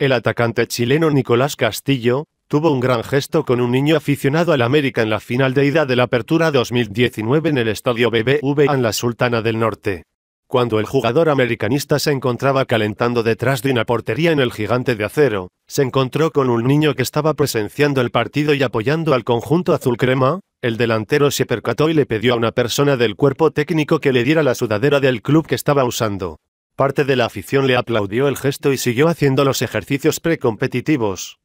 El atacante chileno Nicolás Castillo, tuvo un gran gesto con un niño aficionado al América en la final de ida de la Apertura 2019 en el Estadio BBVA en la Sultana del Norte. Cuando el jugador americanista se encontraba calentando detrás de una portería en el gigante de acero, se encontró con un niño que estaba presenciando el partido y apoyando al conjunto azul crema, el delantero se percató y le pidió a una persona del cuerpo técnico que le diera la sudadera del club que estaba usando. Parte de la afición le aplaudió el gesto y siguió haciendo los ejercicios precompetitivos.